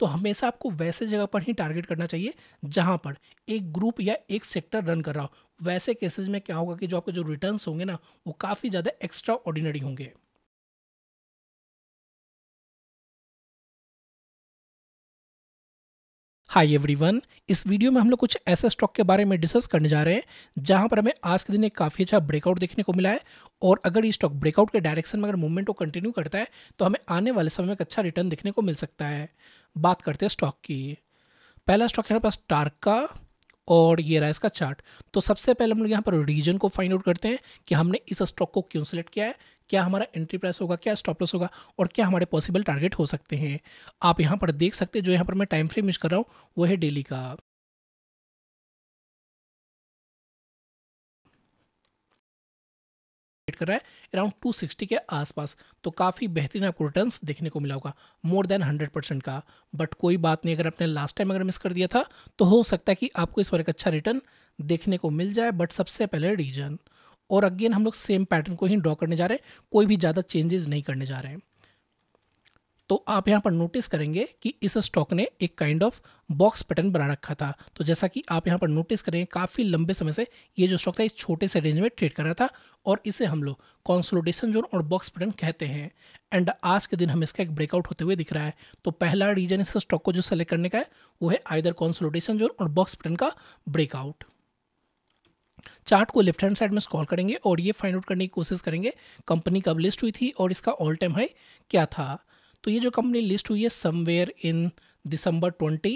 तो हमेशा आपको वैसे जगह पर ही टारगेट करना चाहिए जहां पर एक ग्रुप या एक सेक्टर रन कर रहा हो वैसे केसेस में क्या होगा कि जो आपके जो रिटर्न्स होंगे ना वो काफ़ी ज़्यादा एक्स्ट्रा ऑर्डिनरी होंगे हाय एवरीवन इस वीडियो में हम लोग कुछ ऐसे स्टॉक के बारे में डिस्कस करने जा रहे हैं जहां पर हमें आज के दिन एक काफ़ी अच्छा ब्रेकआउट देखने को मिला है और अगर ये स्टॉक ब्रेकआउट के डायरेक्शन में अगर मूवमेंट को कंटिन्यू करता है तो हमें आने वाले समय में एक अच्छा रिटर्न देखने को मिल सकता है बात करते हैं स्टॉक की पहला स्टॉक है हमारे पास टार्क का और ये रहा इसका चार्ट तो सबसे पहले हम लोग यहाँ पर रीजन को फाइंड आउट करते हैं कि हमने इस स्टॉक को क्यों सेलेक्ट किया है क्या हमारा एंट्री प्राइस होगा क्या स्टॉप लॉस होगा और क्या हमारे पॉसिबल टारगेट हो सकते हैं आप यहाँ पर देख सकते हैं जो यहाँ पर मैं टाइम फ्रेम यूज कर रहा हूँ वो है डेली का कर रहा है अराउंड 260 के आसपास तो काफ़ी बेहतरीन आपको रिटर्न देखने को मिला होगा मोर देन हंड्रेड परसेंट का बट कोई बात नहीं अगर आपने लास्ट टाइम अगर मिस कर दिया था तो हो सकता है कि आपको इस बार एक अच्छा रिटर्न देखने को मिल जाए बट सबसे पहले रीजन और अगेन हम लोग सेम पैटर्न को ही ड्रॉ करने जा रहे हैं कोई भी ज़्यादा चेंजेस नहीं करने जा रहे हैं तो आप यहाँ पर नोटिस करेंगे कि इस स्टॉक ने एक काइंड ऑफ बॉक्स पैटर्न बना रखा था तो जैसा कि आप यहाँ पर नोटिस करेंगे काफ़ी लंबे समय से ये जो स्टॉक था इस छोटे से रेंज में ट्रेड कर रहा था और इसे हम लोग कॉन्सोलोडेशन जोन और बॉक्स पैटर्न कहते हैं एंड आज के दिन हम इसका एक ब्रेकआउट होते हुए दिख रहा है तो पहला रीजन इस स्टॉक को जो सेलेक्ट करने का है वो है आइदर कॉन्सोलोडेशन जोन और बॉक्स पैटर्न का ब्रेकआउट चार्ट को लेफ्ट हैंड साइड में स्कॉल करेंगे और ये फाइंड आउट करने की कोशिश करेंगे कंपनी कब लिस्ट हुई थी और इसका ऑल टाइम हाई क्या था तो ये जो कंपनी लिस्ट हुई है somewhere in December twenty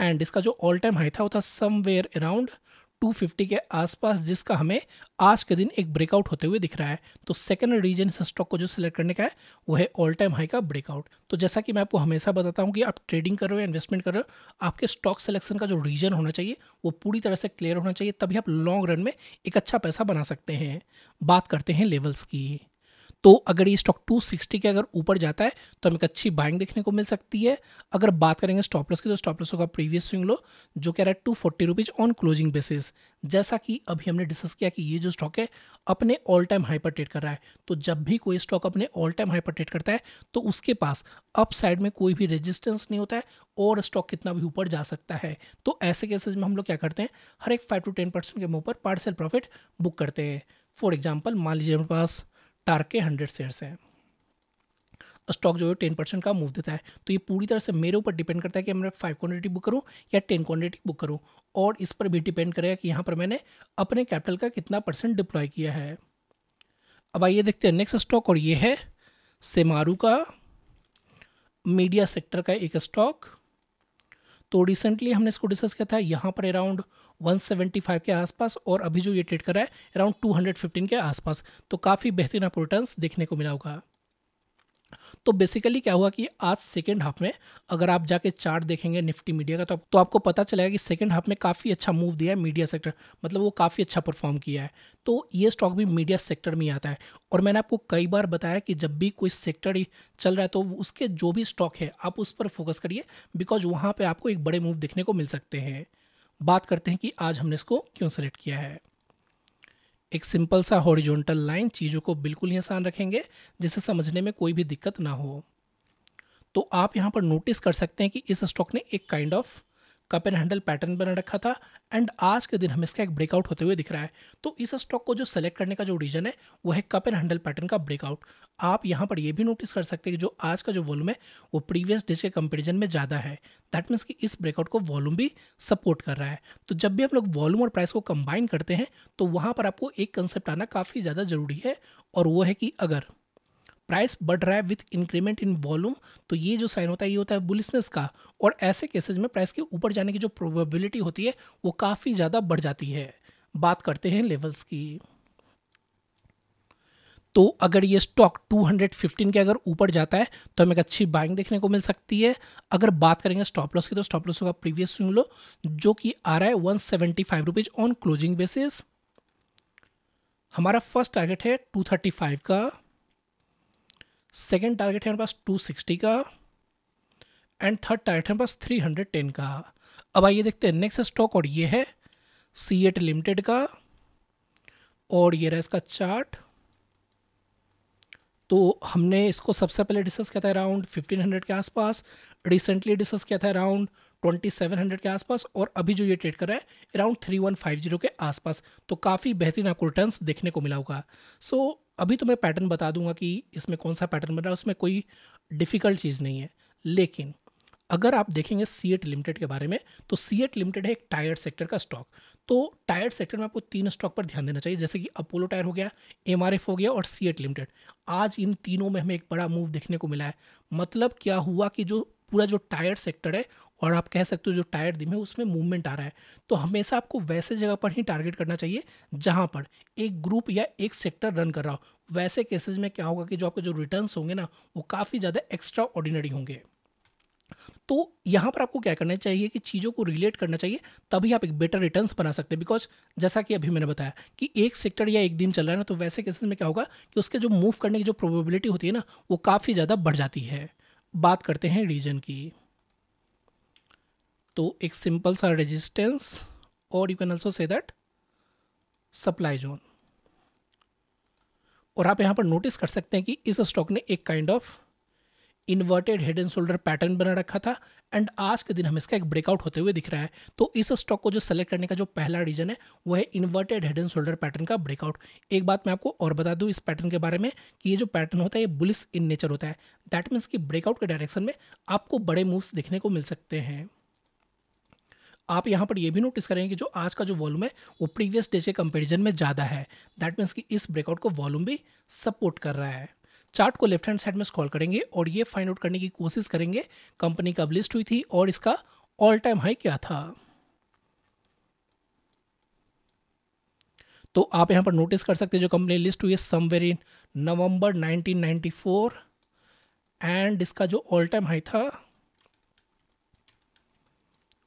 and इसका जो ऑल टाइम हाई था वो था समवेयर अराउंड 250 के आसपास जिसका हमें आज के दिन एक ब्रेकआउट होते हुए दिख रहा है तो सेकेंड रीजन इस स्टॉक को जो सिलेक्ट करने का है वो है ऑल टाइम हाई का ब्रेकआउट तो जैसा कि मैं आपको हमेशा बताता हूँ कि आप ट्रेडिंग कर रहे हो या इन्वेस्टमेंट कर रहे हो आपके स्टॉक सिलेक्शन का जो रीजन होना चाहिए वो पूरी तरह से क्लियर होना चाहिए तभी आप लॉन्ग रन में एक अच्छा पैसा बना सकते हैं बात करते हैं लेवल्स की तो अगर ये स्टॉक 260 के अगर ऊपर जाता है तो हमें एक अच्छी बाइंग देखने को मिल सकती है अगर बात करेंगे स्टॉपलस की तो स्टॉपलस होगा प्रीवियस स्विंग लो जो कह रहा है two forty rupees on closing basis जैसा कि अभी हमने डिस्कस किया कि ये जो स्टॉक है अपने ऑल टाइम हाई पर ट्रेड कर रहा है तो जब भी कोई स्टॉक अपने ऑल टाइम हाई पर ट्रेड करता है तो उसके पास अप साइड में कोई भी रेजिस्टेंस नहीं होता है और स्टॉक कितना भी ऊपर जा सकता है तो ऐसे केसेज में हम लोग क्या करते हैं हर एक फाइव टू टेन परसेंट के मुँह पर पार्सल प्रॉफिट बुक करते हैं फॉर एग्जाम्पल मान लीजिए हमारे पास टार के हंड्रेड शेयर्स हैं स्टॉक जो है टेन परसेंट का मूव देता है तो ये पूरी तरह से मेरे ऊपर डिपेंड करता है कि मैं फाइव क्वान्टिटी बुक करूँ या टेन क्वान्टिटी बुक करूँ और इस पर भी डिपेंड करेगा कि यहाँ पर मैंने अपने कैपिटल का कितना परसेंट डिप्लॉय किया है अब आइए देखते हैं नेक्स्ट स्टॉक और ये है सेमारू का मीडिया सेक्टर का एक स्टॉक तो रिसेंटली हमने इसको डिस्कस किया था यहाँ पर अराउंड 175 के आसपास और अभी जो ये ट्रेड रहा है अराउंड 215 के आसपास तो काफ़ी बेहतरीन आपको रिटर्न देखने को मिला होगा तो बेसिकली क्या हुआ कि आज सेकेंड हाफ में अगर आप जाके चार्ट देखेंगे निफ्टी मीडिया का तो, तो आपको पता चलेगा कि सेकेंड हाफ में काफ़ी अच्छा मूव दिया है मीडिया सेक्टर मतलब वो काफ़ी अच्छा परफॉर्म किया है तो ये स्टॉक भी मीडिया सेक्टर में आता है और मैंने आपको कई बार बताया कि जब भी कोई सेक्टर ही चल रहा है तो उसके जो भी स्टॉक है आप उस पर फोकस करिए बिकॉज वहाँ पर आपको एक बड़े मूव देखने को मिल सकते हैं बात करते हैं कि आज हमने इसको क्यों सेलेक्ट किया है एक सिंपल सा हॉरिजॉन्टल लाइन चीज़ों को बिल्कुल ही आसान रखेंगे जिसे समझने में कोई भी दिक्कत ना हो तो आप यहाँ पर नोटिस कर सकते हैं कि इस स्टॉक ने एक kind of cup and handle pattern बना रखा था एंड आज के दिन हमें इसका एक ब्रेकआउट होते हुए दिख रहा है तो इस स्टॉक को जो सेलेक्ट करने का जो रीजन है वो है कप एंड हैंडल पैटर्न का ब्रेकआउट आप यहाँ पर ये भी नोटिस कर सकते हैं कि जो आज का जो वॉल्यूम है वो प्रीवियस डेज के कंपेरिजन में ज़्यादा है दैट मीन्स कि इस ब्रेकआउट को वॉल्यूम भी सपोर्ट कर रहा है तो जब भी हम लोग वॉल्यूम और प्राइस को कंबाइन करते हैं तो वहाँ पर आपको एक कंसेप्ट आना काफ़ी ज़्यादा ज़रूरी है और वो है कि अगर प्राइस बढ़ रहा है विथ इंक्रीमेंट इन वॉल्यूम तो ये जो साइन होता है ये होता है बुलिसनेस का और ऐसे केसेज में प्राइस के ऊपर जाने की जो प्रोबेबिलिटी होती है वो काफ़ी ज़्यादा बढ़ जाती है बात करते हैं लेवल्स की तो अगर ये स्टॉक 215 के अगर ऊपर जाता है तो हमें एक अच्छी बाइंग देखने को मिल सकती है अगर बात करेंगे स्टॉप लॉस की तो स्टॉप लॉस का प्रीवियस लो जो कि आ रहा है one seventy on closing basis हमारा फर्स्ट टारगेट है 235 का सेकेंड टारगेट है हमारे पास टू सिक्सटी का एंड थर्ड टारगेट है हमारे पास थ्री हंड्रेड टेन का अब आइए देखते हैं नेक्स्ट स्टॉक और ये है सी एट लिमिटेड का और ये रहा इसका चार्ट तो हमने इसको सबसे पहले डिस्कस किया था अराउंड 1500 के आसपास रिसेंटली डिस्कस किया था अराउंड 2700 के आसपास और अभी जो ये ट्रेड कर रहा है अराउंड 3150 के आसपास तो काफ़ी बेहतरीन आपको रिटर्न देखने को मिला होगा सो अभी तो मैं पैटर्न बता दूंगा कि इसमें कौन सा पैटर्न बन रहा है उसमें कोई डिफ़िकल्ट चीज़ नहीं है लेकिन अगर आप देखेंगे सी एट लिमिटेड के बारे में तो सी एट लिमिटेड है एक टायर सेक्टर का स्टॉक तो टायर सेक्टर में आपको तीन स्टॉक पर ध्यान देना चाहिए जैसे कि अपोलो टायर हो गया एम आर एफ हो गया और सी एट लिमिटेड आज इन तीनों में हमें एक बड़ा मूव देखने को मिला है मतलब क्या हुआ कि जो पूरा जो टायर सेक्टर है और आप कह सकते हो जो टायर दिम है उसमें मूवमेंट आ रहा है तो हमेशा आपको वैसे जगह पर ही टारगेट करना चाहिए जहाँ पर एक ग्रुप या एक सेक्टर रन कर रहा हो वैसे केसेज में क्या होगा कि जो आपके जो रिटर्न होंगे ना वो काफ़ी ज़्यादा एक्स्ट्रा ऑर्डिनरी होंगे तो यहाँ पर आपको क्या करना चाहिए कि चीज़ों को रिलेट करना चाहिए तभी आप एक बेटर रिटर्न बना सकते हैं बिकॉज जैसा कि अभी मैंने बताया कि एक सेक्टर या एक दिन चल रहा है ना तो वैसे केसेस में क्या होगा कि उसके जो मूव करने की जो प्रोबेबिलिटी होती है ना वो काफ़ी ज़्यादा बढ़ जाती है बात करते हैं रीजन की तो एक सिंपल सा रेजिस्टेंस और you can also say that supply zone और आप यहाँ पर नोटिस कर सकते हैं कि इस स्टॉक ने एक kind of inverted head and shoulder pattern बना रखा था एंड आज के दिन हम इसका एक ब्रेकआउट होते हुए दिख रहा है तो इस स्टॉक को जो सेलेक्ट करने का जो पहला रीजन है वो है inverted head and shoulder pattern का ब्रेकआउट एक बात मैं आपको और बता दूँ इस पैटर्न के बारे में कि ये जो पैटर्न होता है ये बुलिस इन नेचर होता है दैट मीन्स कि ब्रेकआउट के डायरेक्शन में आपको बड़े मूव्स देखने को मिल सकते हैं आप यहाँ पर ये भी नोटिस करेंगे कि जो आज का जो वॉल्यूम है वो प्रीवियस डे के कंपेरिजन में ज़्यादा है दैट मीन्स कि इस ब्रेकआउट को वॉल्यूम भी सपोर्ट कर रहा है चार्ट को लेफ्ट हैंड साइड में स्क्रॉल करेंगे और ये फाइंड आउट करने की कोशिश करेंगे कंपनी कब लिस्ट हुई थी और इसका ऑल टाइम हाई क्या था तो आप यहां पर नोटिस कर सकते हैं जो कंपनी लिस्ट हुई है समवेयर इन नवंबर 1994 एंड इसका जो ऑल टाइम हाई था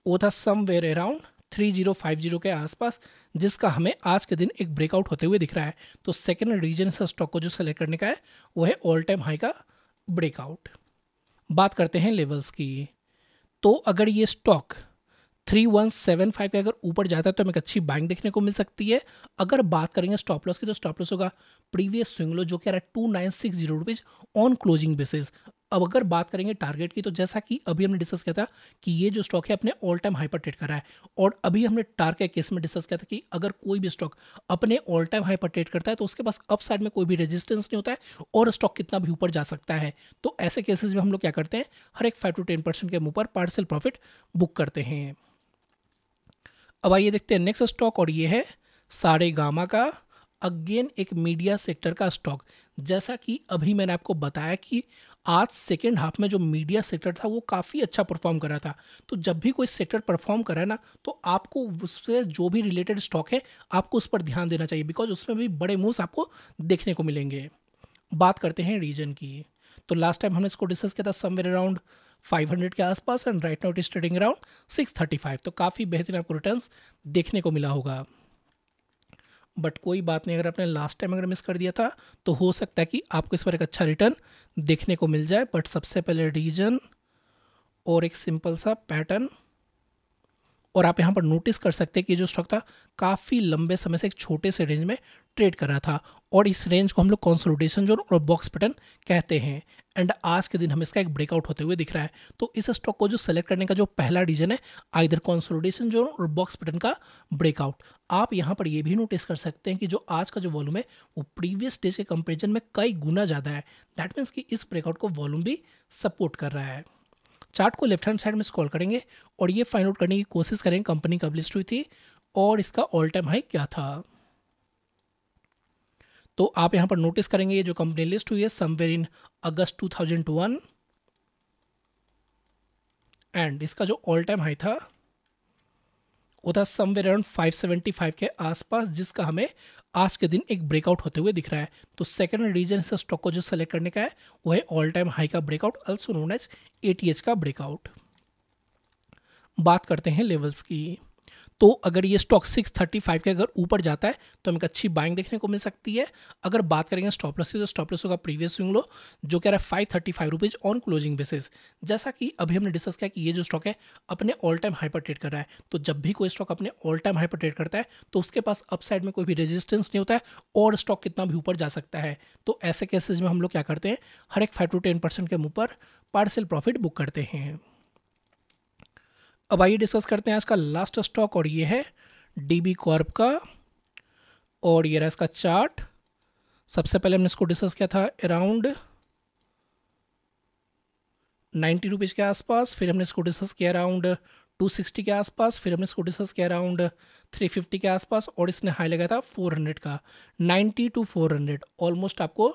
वो था समवेयर अराउंड 3050 के आसपास जिसका हमें आज के दिन एक ब्रेकआउट होते हुए दिख रहा है तो सेकेंड रीजन से स्टॉक को जो सेलेक्ट करने का है वो है ऑल टाइम हाई का ब्रेकआउट बात करते हैं लेवल्स की तो अगर ये stock three one seven five के अगर ऊपर जाता है तो हमें एक अच्छी बाइंग देखने को मिल सकती है अगर बात करेंगे स्टॉप लॉस की तो स्टॉप लॉस होगा प्रीवियस स्विंग लो जो कि आ रहा है two nine six zero rupees on closing basis अब अगर बात करेंगे टारगेट की तो जैसा कि अभी हमने डिस्कस किया था कि ये जो स्टॉक है अपने ऑल टाइम हाई पर ट्रेड कर रहा है और अभी हमने टारगेट केस में डिस्कस किया था कि अगर कोई भी स्टॉक अपने ऑल टाइम हाई पर ट्रेड करता है तो उसके पास अप साइड में कोई भी रेजिस्टेंस नहीं होता है और स्टॉक कितना भी ऊपर जा सकता है तो ऐसे केसेस में हम लोग क्या करते हैं हर एक फाइव टू टेन परसेंट के ऊपर पार्सल प्रॉफिट बुक करते हैं अब आइए देखते हैं नेक्स्ट स्टॉक और ये है सारे गामा का अगेन एक मीडिया सेक्टर का स्टॉक जैसा कि अभी मैंने आपको बताया कि आज सेकेंड हाफ में जो मीडिया सेक्टर था वो काफ़ी अच्छा परफॉर्म कर रहा था तो जब भी कोई सेक्टर परफॉर्म कर रहा है ना तो आपको उससे जो भी रिलेटेड स्टॉक है आपको उस पर ध्यान देना चाहिए बिकॉज उसमें भी बड़े मूव्स आपको देखने को मिलेंगे बात करते हैं रीजन की तो लास्ट टाइम हमने इसको डिस्कस किया था समवेयर अराउंड 500 के आसपास and right now it is trading around 635 तो काफ़ी बेहतरीन आपको रिटर्न देखने को मिला होगा बट कोई बात नहीं अगर आपने लास्ट टाइम अगर मिस कर दिया था तो हो सकता है कि आपको इस पर एक अच्छा रिटर्न देखने को मिल जाए बट सबसे पहले रीजन और एक सिंपल सा पैटर्न और आप यहाँ पर नोटिस कर सकते हैं कि जो स्टॉक था काफ़ी लंबे समय से एक छोटे से रेंज में ट्रेड कर रहा था और इस रेंज को हम लोग कॉन्सोलिडेशन जोन और बॉक्स पैटर्न कहते हैं एंड आज के दिन हमें इसका एक ब्रेकआउट होते हुए दिख रहा है तो इस स्टॉक को जो सेलेक्ट करने का जो पहला रीजन है आइधर कॉन्सोलिडेशन जोन और बॉक्स पैटर्न का ब्रेकआउट आप यहाँ पर ये भी नोटिस कर सकते हैं कि जो आज का जो वॉल्यूम है वो प्रीवियस डेज के कंपेरिजन में कई गुना ज़्यादा है दैट मीन्स कि इस ब्रेकआउट को वॉल्यूम भी सपोर्ट कर रहा है चार्ट को लेफ्ट हैंड साइड में स्कॉल करेंगे और ये फाइंड आउट करने की कोशिश करेंगे कंपनी कब लिस्ट हुई थी और इसका ऑल टाइम हाई क्या था तो आप यहां पर नोटिस करेंगे ये जो कंपनी लिस्ट हुई है समवेयर इन अगस्त 2001 एंड इसका जो ऑल टाइम हाई था होता है समवेयर अराउंड 575 के आसपास जिसका हमें आज के दिन एक ब्रेकआउट होते हुए दिख रहा है तो सेकेंड रीजन इस स्टॉक को जो सेलेक्ट करने का है वो है ऑल टाइम हाई का breakout also known as a का ब्रेकआउट बात करते हैं लेवल्स की तो अगर ये स्टॉक सिक्स थर्टी फाइव के अगर ऊपर जाता है तो हमें अच्छी बाइंग देखने को मिल सकती है अगर बात करेंगे स्टॉप लॉस की तो स्टॉप लॉस का प्रीवियस स्विंग लो जो कह रहा है five thirty five rupees on closing basis जैसा कि अभी हमने डिस्कस किया कि ये जो स्टॉक है अपने ऑल टाइम हाई पर ट्रेड कर रहा है तो जब भी कोई स्टॉक अपने ऑल टाइम हाई पर ट्रेड करता है तो उसके पास अपसाइड में कोई भी रेजिस्टेंस नहीं होता है और स्टॉक कितना भी ऊपर जा सकता है तो ऐसे केसेज में हम लोग क्या करते हैं हर एक फाइव टू टेन परसेंट के ऊपर पर पार्सल प्रॉफिट बुक करते हैं अब आइए डिस्कस करते हैं इसका लास्ट स्टॉक और ये है डीबी कॉर्प का और ये रहा इसका चार्ट सबसे पहले हमने इसको डिस्कस किया था अराउंड नाइन्टी रुपीज़ के आसपास फिर हमने इसको डिस्कस किया अराउंड टू सिक्सटी के आसपास फिर हमने इसको डिस्कस किया अराउंड थ्री फिफ्टी के आसपास और इसने हाई लगाया था फोर हंड्रेड का ninety to four hundred almost आपको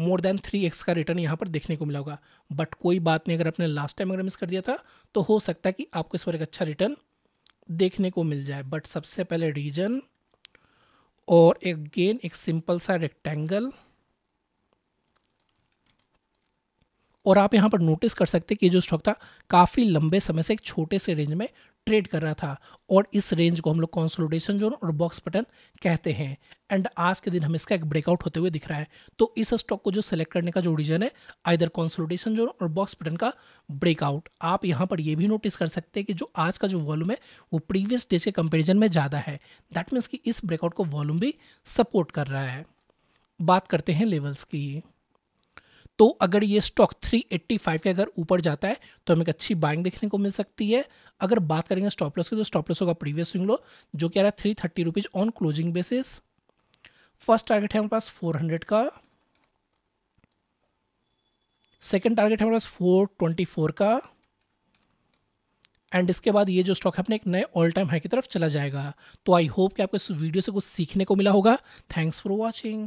मोर देन थ्री एक्स का रिटर्न यहाँ पर देखने को मिला होगा बट कोई बात नहीं अगर आपने लास्ट टाइम अगर मिस कर दिया था तो हो सकता है कि आपको इस पर एक अच्छा रिटर्न देखने को मिल जाए बट सबसे पहले रीजन और एक गेन एक सिंपल सा रेक्टेंगल और आप यहाँ पर नोटिस कर सकते हैं कि जो स्टॉक था काफ़ी लंबे समय से एक छोटे से रेंज में ट्रेड कर रहा था और इस रेंज को हम लोग कॉन्सोलिडेशन जोन और बॉक्स पैटर्न कहते हैं एंड आज के दिन हमें इसका एक ब्रेकआउट होते हुए दिख रहा है तो इस स्टॉक को जो सेलेक्ट करने का जो रीजन है आइर कॉन्सोलिडेशन जोन और बॉक्स पैटर्न का ब्रेकआउट आप यहाँ पर यह भी नोटिस कर सकते हैं कि जो आज का जो वॉल्यूम है वो प्रीवियस डेज के कंपेरिजन में ज़्यादा है दैट मीन्स कि इस ब्रेकआउट को वॉल्यूम भी सपोर्ट कर रहा है बात करते हैं लेवल्स की तो अगर ये स्टॉक 385 के अगर ऊपर जाता है तो हमें एक अच्छी बाइंग देखने को मिल सकती है अगर बात करेंगे स्टॉप लॉस की तो स्टॉप लॉस होगा प्रीवियस स्विंग लो जो कि आ रहा है three thirty rupees on closing basis first target है हमारे पास फोर हंड्रेड का सेकेंड टारगेट है हमारे पास फोर ट्वेंटी फोर का एंड इसके बाद ये जो स्टॉक है अपने एक नए ऑल टाइम हाई की तरफ चला जाएगा तो आई होप कि आपको इस वीडियो से कुछ सीखने को मिला होगा थैंक्स फॉर वॉचिंग